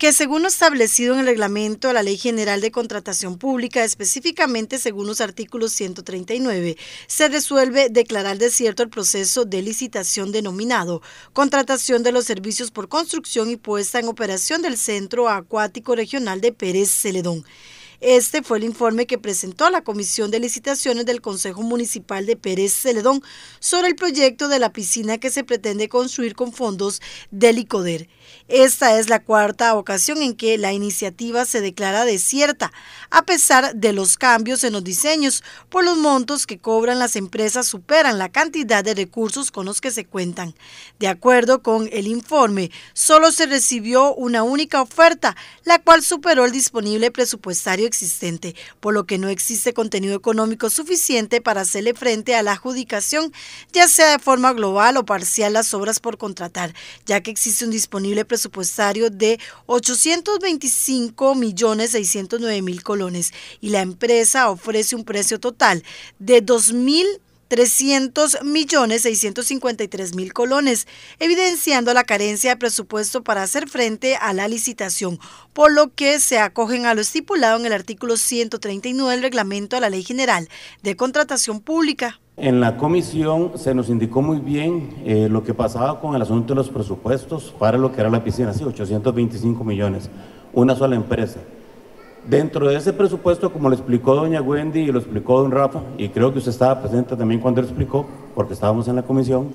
que según lo establecido en el reglamento de la Ley General de Contratación Pública, específicamente según los artículos 139, se resuelve declarar desierto el proceso de licitación denominado Contratación de los Servicios por Construcción y Puesta en Operación del Centro Acuático Regional de Pérez Celedón. Este fue el informe que presentó la Comisión de Licitaciones del Consejo Municipal de Pérez Celedón sobre el proyecto de la piscina que se pretende construir con fondos del ICODER. Esta es la cuarta ocasión en que la iniciativa se declara desierta, a pesar de los cambios en los diseños, por los montos que cobran las empresas superan la cantidad de recursos con los que se cuentan. De acuerdo con el informe, solo se recibió una única oferta, la cual superó el disponible presupuestario existente, por lo que no existe contenido económico suficiente para hacerle frente a la adjudicación, ya sea de forma global o parcial, las obras por contratar, ya que existe un disponible presupuestario de 825 millones 609 mil colones y la empresa ofrece un precio total de 2.000 mil 300 millones 653 mil colones, evidenciando la carencia de presupuesto para hacer frente a la licitación, por lo que se acogen a lo estipulado en el artículo 139 del reglamento de la Ley General de Contratación Pública. En la comisión se nos indicó muy bien eh, lo que pasaba con el asunto de los presupuestos para lo que era la piscina, sí, 825 millones, una sola empresa. Dentro de ese presupuesto, como lo explicó doña Wendy y lo explicó don Rafa, y creo que usted estaba presente también cuando lo explicó, porque estábamos en la comisión,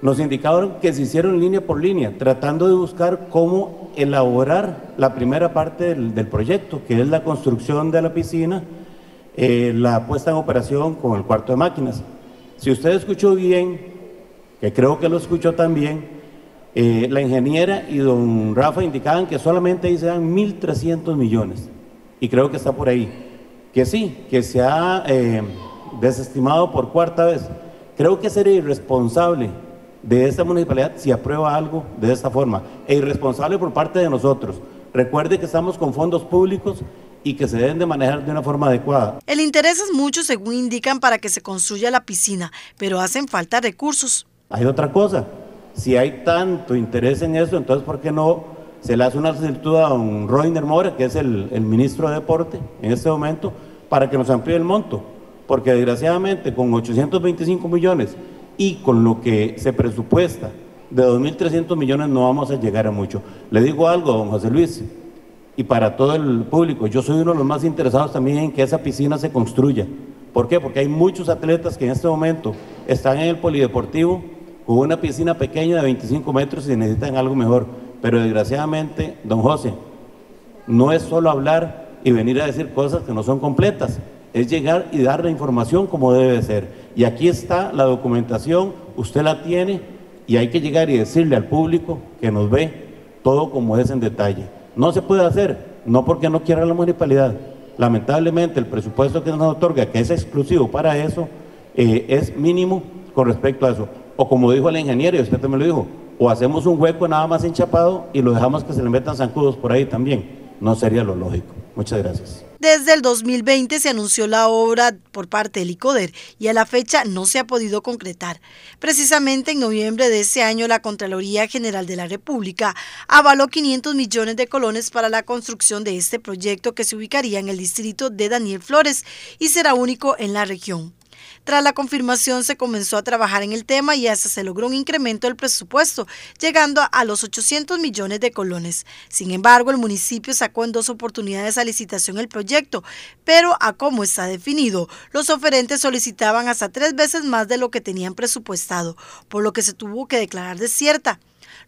nos indicaron que se hicieron línea por línea, tratando de buscar cómo elaborar la primera parte del, proyecto, que es la construcción de la piscina, eh, la puesta en operación con el cuarto de máquinas. Si usted escuchó bien, que creo que lo escuchó también, eh, la ingeniera y don Rafa indicaban que solamente ahí se dan 1.300 millones y creo que está por ahí, que sí, que se ha eh, desestimado por cuarta vez. Creo que sería irresponsable de esta municipalidad si aprueba algo de esta forma, e irresponsable por parte de nosotros. Recuerde que estamos con fondos públicos y que se deben de manejar de una forma adecuada. El interés es mucho, según indican, para que se construya la piscina, pero hacen falta recursos. Hay otra cosa, si hay tanto interés en eso, entonces ¿por qué no se le hace una solicitud a don Reiner Mora, que es el, ministro de Deporte en este momento, para que nos amplíe el monto, porque desgraciadamente con 825 millones y con lo que se presupuesta de 2.300 millones no vamos a llegar a mucho. Le digo algo, don José Luis, y para todo el público, yo soy uno de los más interesados también en que esa piscina se construya. ¿Por qué? Porque hay muchos atletas que en este momento están en el polideportivo con una piscina pequeña de 25 metros y necesitan algo mejor pero desgraciadamente, don José, no es solo hablar y venir a decir cosas que no son completas, es llegar y dar la información como debe ser. Y aquí está la documentación, usted la tiene y hay que llegar y decirle al público que nos ve todo como es en detalle. No se puede hacer, no porque no quiera la municipalidad. Lamentablemente el presupuesto que nos otorga, que es exclusivo para eso, eh, es mínimo con respecto a eso. O como dijo el ingeniero, usted también lo dijo, o hacemos un hueco nada más enchapado y lo dejamos que se le metan zancudos por ahí también. No sería lo lógico. Muchas gracias. Desde el 2020 se anunció la obra por parte del ICODER y a la fecha no se ha podido concretar. Precisamente en noviembre de ese año la Contraloría General de la República avaló 500 millones de colones para la construcción de este proyecto que se ubicaría en el distrito de Daniel Flores y será único en la región. Tras la confirmación se comenzó a trabajar en el tema y hasta se logró un incremento del presupuesto, llegando a los 800 millones de colones. Sin embargo, el municipio sacó en dos oportunidades a licitación el proyecto, pero a como está definido, los oferentes solicitaban hasta tres veces más de lo que tenían presupuestado, por lo que se tuvo que declarar desierta.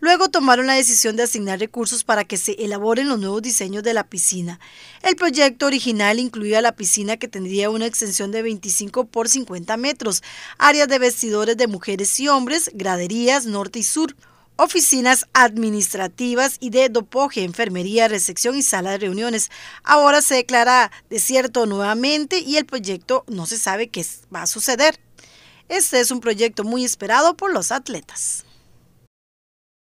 Luego tomaron la decisión de asignar recursos para que se elaboren los nuevos diseños de la piscina. El proyecto original incluía la piscina que tendría una extensión de 25 por 50 metros, áreas de vestidores de mujeres y hombres, graderías norte y sur, oficinas administrativas y de dopoje, enfermería, recepción y sala de reuniones. Ahora se declara desierto nuevamente y el proyecto no se sabe qué va a suceder. Este es un proyecto muy esperado por los atletas.